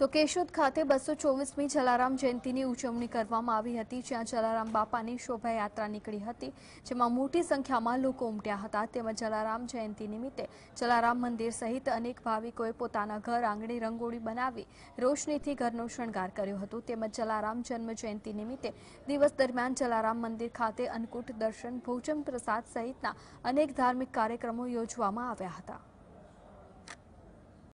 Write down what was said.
તો કેશોદ ખાતે બસો ચોવીસમી જલારામ જયંતીની ઉજવણી કરવામાં આવી હતી જ્યાં જલારામ બાપાની શોભાયાત્રા નીકળી હતી જેમાં મોટી સંખ્યામાં લોકો ઉમટ્યા હતા તેમજ જલારામ જયંતી નિમિત્તે જલારામ મંદિર સહિત અનેક ભાવિકોએ પોતાના ઘર આંગણી રંગોળી બનાવી રોશનીથી ઘરનો શણગાર કર્યો હતો તેમજ જલારામ જન્મ જયંતિ નિમિત્તે દિવસ દરમિયાન જલારામ મંદિર ખાતે અન્નકૂટ દર્શન ભોજન પ્રસાદ સહિતના અનેક ધાર્મિક કાર્યક્રમો યોજવામાં આવ્યા હતા